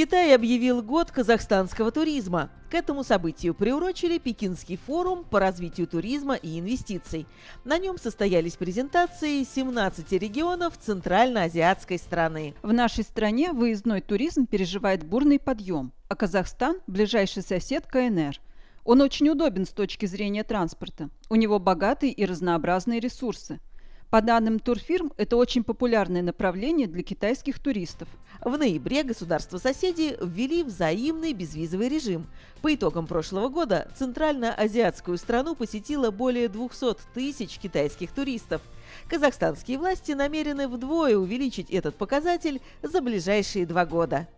Китай объявил год казахстанского туризма. К этому событию приурочили Пекинский форум по развитию туризма и инвестиций. На нем состоялись презентации 17 регионов Центральноазиатской страны. В нашей стране выездной туризм переживает бурный подъем, а Казахстан – ближайший сосед КНР. Он очень удобен с точки зрения транспорта. У него богатые и разнообразные ресурсы – по данным турфирм, это очень популярное направление для китайских туристов. В ноябре государства-соседи ввели взаимный безвизовый режим. По итогам прошлого года центральноазиатскую страну посетило более 200 тысяч китайских туристов. Казахстанские власти намерены вдвое увеличить этот показатель за ближайшие два года.